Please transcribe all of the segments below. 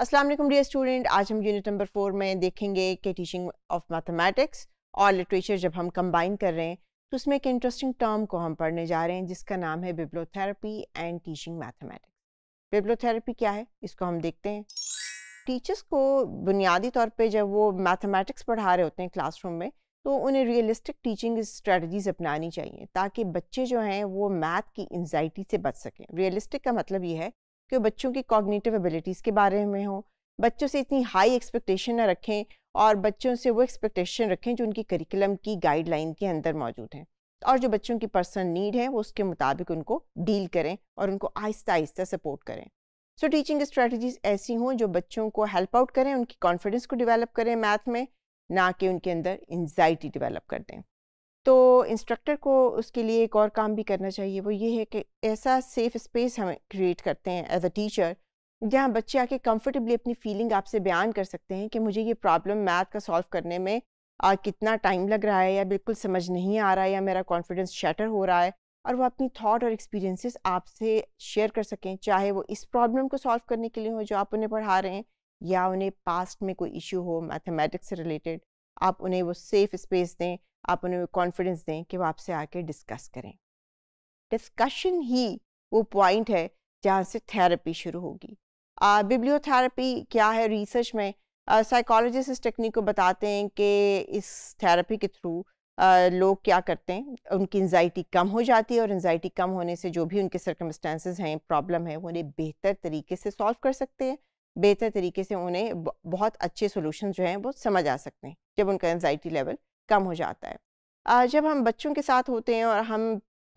अस्सलाम वालेकुम dear student आज हम यूनिट नंबर फोर में देखेंगे कि टीचिंग ऑफ मैथमेटिक्स और लिटरेचर जब हम कंबाइन कर रहे हैं तो उसमें एक इंटरेस्टिंग टर्म को हम पढ़ने जा रहे हैं जिसका नाम है bibliotherapy and teaching mathematics bibliotherapy क्या है इसको हम देखते हैं टीचर्स को बुनियादी तौर पर जब वो मैथमेटिक्स पढ़ा रहे होते हैं क्लासरूम में तो उन्हें रियलिस्टिक टीचिंग स्ट्रेटजीज अपनानी चाहिए ताकि बच्चे जो हैं वो मैथ की एनजाइटी से बच सकें रियलिस्टिक का मतलब ये है कि बच्चों की कॉग्निटिव एबिलिटीज़ के बारे में हो बच्चों से इतनी हाई एक्सपेक्टेशन ना रखें और बच्चों से वो एक्सपेक्टेशन रखें जो उनकी करिकुलम की गाइडलाइन के अंदर मौजूद हैं और जो बच्चों की पर्सनल नीड है वो उसके मुताबिक उनको डील करें और उनको आहिस्ता आहिस्ता सपोर्ट करें सो टीचिंग स्ट्रेटजीज ऐसी हों जो बच्चों को हेल्प आउट करें उनकी कॉन्फिडेंस को डिवेलप करें मैथ में ना कि उनके अंदर एनजाइटी डिवेलप कर दें तो इंस्ट्रक्टर को उसके लिए एक और काम भी करना चाहिए वो ये है कि ऐसा सेफ स्पेस हम क्रिएट करते हैं एज अ टीचर जहाँ बच्चे आके कंफर्टेबली अपनी फीलिंग आपसे बयान कर सकते हैं कि मुझे ये प्रॉब्लम मैथ का सॉल्व करने में आ, कितना टाइम लग रहा है या बिल्कुल समझ नहीं आ रहा है या मेरा कॉन्फिडेंस शटर हो रहा है और वो अपनी थॉट और एक्सपीरियंसेस आपसे शेयर कर सकें चाहे वो इस प्रॉब्लम को सॉल्व करने के लिए हो जो आप उन्हें पढ़ा रहे हैं या उन्हें पास्ट में कोई इशू हो मैथमेटिक्स से रिलेटेड आप उन्हें वो सेफ स्पेस दें आप उन्हें कॉन्फिडेंस दें कि वो आपसे आके डिस्कस करें डिस्कशन ही वो पॉइंट है जहाँ से थेरेपी शुरू होगी बिब्लियोथेरेपी क्या है रिसर्च में साइकोलॉजिस्ट इस टेक्निक को बताते हैं कि इस थेरेपी के थ्रू लोग क्या करते हैं उनकी एनजाइटी कम हो जाती है और एनजाइटी कम होने से जो भी उनके सरकमस्टेंसेज हैं प्रॉब्लम है वो उन्हें बेहतर तरीके से सॉल्व कर सकते हैं बेहतर तरीके से उन्हें बहुत अच्छे सोल्यूशन जो हैं वो समझ आ सकते हैं जब उनका एनजाइटी लेवल कम हो जाता है जब हम बच्चों के साथ होते हैं और हम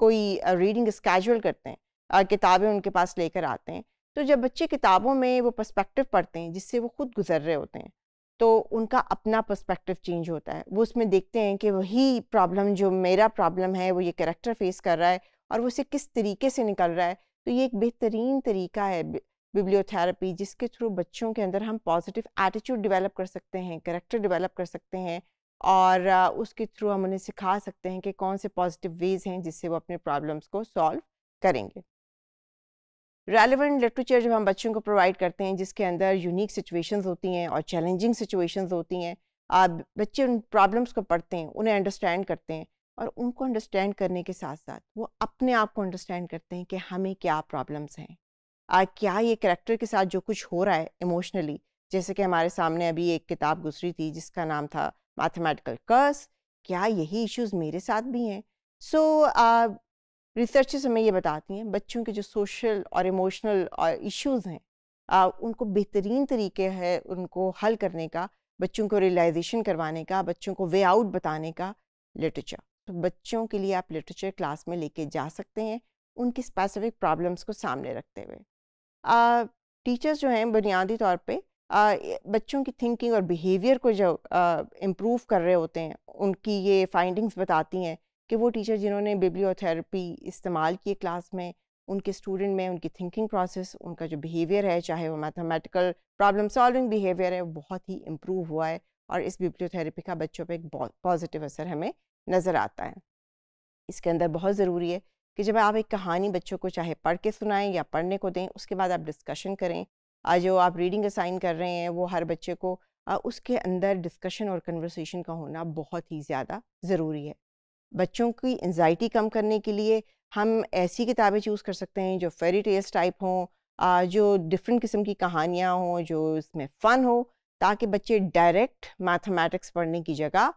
कोई रीडिंग स्कैजल करते हैं किताबें उनके पास लेकर आते हैं तो जब बच्चे किताबों में वो पर्सपेक्टिव पढ़ते हैं जिससे वो खुद गुजर रहे होते हैं तो उनका अपना पर्सपेक्टिव चेंज होता है वो उसमें देखते हैं कि वही प्रॉब्लम जो मेरा प्रॉब्लम है वो ये करेक्टर फेस कर रहा है और वो उसे किस तरीके से निकल रहा है तो ये एक बेहतरीन तरीका है बिब्लियोथेरेपी जिसके थ्रू बच्चों के अंदर हम पॉजिटिव एटीट्यूड डिवेलप कर सकते हैं करेक्टर डिवेलप कर सकते हैं और उसके थ्रू हम उन्हें सिखा सकते हैं कि कौन से पॉजिटिव वेज हैं जिससे वो अपने प्रॉब्लम्स को सॉल्व करेंगे रेलिवेंट लिटरेचर जब हम बच्चों को प्रोवाइड करते हैं जिसके अंदर यूनिक सिचुएशंस होती हैं और चैलेंजिंग सिचुएशंस होती हैं आप बच्चे उन प्रॉब्लम्स को पढ़ते हैं उन्हें अंडरस्टैंड करते हैं और उनको अंडरस्टैंड करने के साथ साथ वो अपने आप को अंडरस्टैंड करते हैं कि हमें क्या प्रॉब्लम्स हैं आ, क्या ये करेक्टर के साथ जो कुछ हो रहा है इमोशनली जैसे कि हमारे सामने अभी एक किताब गुजरी थी जिसका नाम था मैथमेटिकल कर्स क्या यही इश्यूज मेरे साथ भी हैं सो so, रिसर्च uh, हमें ये बताती हैं बच्चों के जो सोशल और इमोशनल इश्यूज़ हैं uh, उनको बेहतरीन तरीके है उनको हल करने का बच्चों को रियलाइजेशन करवाने का बच्चों को वे आउट बताने का लिटरेचर तो बच्चों के लिए आप लिटरेचर क्लास में लेके जा सकते हैं उनकी स्पेसिफिक प्रॉब्लम्स को सामने रखते हुए टीचर्स जो हैं बुनियादी तौर पर बच्चों की थिंकिंग और बिहेवियर को जो इम्प्रूव कर रहे होते हैं उनकी ये फाइंडिंग्स बताती हैं कि वो टीचर जिन्होंने बिब्लियोथेरेपी इस्तेमाल किए क्लास में उनके स्टूडेंट में उनकी थिंकिंग प्रोसेस उनका जो बिहेवियर है चाहे वो मैथमेटिकल प्रॉब्लम सॉल्विंग बिहेवियर है वो बहुत ही इम्प्रूव हुआ है और इस बिब्लियोथेरेपी का बच्चों पर एक पॉजिटिव असर हमें नज़र आता है इसके अंदर बहुत ज़रूरी है कि जब आप एक कहानी बच्चों को चाहे पढ़ के सुनाएं या पढ़ने को दें उसके बाद आप डिस्कशन करें जो आप रीडिंग असाइन कर रहे हैं वो हर बच्चे को उसके अंदर डिस्कशन और कन्वर्सेशन का होना बहुत ही ज़्यादा ज़रूरी है बच्चों की एनजाइटी कम करने के लिए हम ऐसी किताबें चूज़ कर सकते हैं जो फेरी टेल्स टाइप हों जो डिफरेंट किस्म की कहानियाँ हों जो इसमें फ़न हो ताकि बच्चे डायरेक्ट मैथमेटिक्स पढ़ने की जगह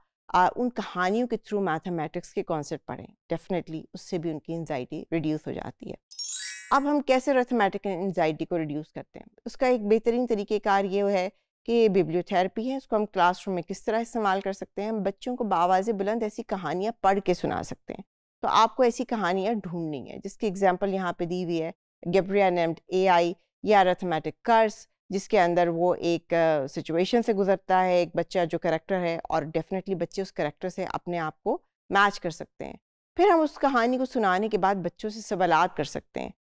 उन कहानियों के थ्रू मैथमेटिक्स के कॉन्सेप्ट पढ़ें डेफिनेटली उससे भी उनकी एनजाइटी रिड्यूस हो जाती है अब हम कैसे रथमेटिक एनजाइटी को रिड्यूस करते हैं उसका एक बेहतरीन तरीक़ेकार ये है कि बिब्लियोथेरेपी है उसको हम क्लासरूम में किस तरह इस्तेमाल कर सकते हैं हम बच्चों को बावाज़ बुलंद ऐसी कहानियाँ पढ़ के सुना सकते हैं तो आपको ऐसी कहानियाँ ढूंढनी है जिसकी एग्जाम्पल यहाँ पर दी हुई है गेब्रिया नेम्ड ए आई या रथमेटिक कर्स जिसके अंदर वो एक सिचुएशन uh, से गुजरता है एक बच्चा जो करेक्टर है और डेफिनेटली बच्चे उस करेक्टर से अपने आप को मैच कर सकते हैं फिर हम उस कहानी को सुनाने के बाद बच्चों से सवाल कर सकते हैं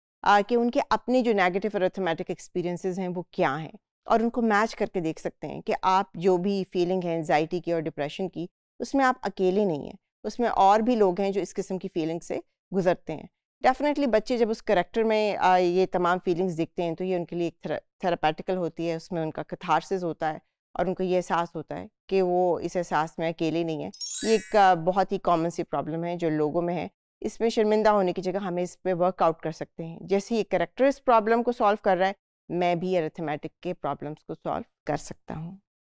कि उनके अपने जो नेगेटिव और अर्थमेटिक एक्सपीरियंसेस हैं वो क्या हैं और उनको मैच करके देख सकते हैं कि आप जो भी फीलिंग है एनजाइटी की और डिप्रेशन की उसमें आप अकेले नहीं हैं उसमें और भी लोग हैं जो इस किस्म की फीलिंग से गुजरते हैं डेफिनेटली बच्चे जब उस करेक्टर में आ, ये तमाम फीलिंग्स दिखते हैं तो ये उनके लिए एक थेरापेटिकल होती है उसमें उनका कथारसिस होता है और उनको ये एहसास होता है कि वो इस एहसास में अकेले नहीं है ये एक बहुत ही कॉमन सी प्रॉब्लम है जो लोगों में है इसमें शर्मिंदा होने की जगह हमें इस पर वर्कआउट कर सकते हैं जैसे ये करेक्टर इस प्रॉब्लम को सॉल्व कर रहा है मैं भी अरेथमेटिक के प्रॉब्लम्स को सॉल्व कर सकता हूँ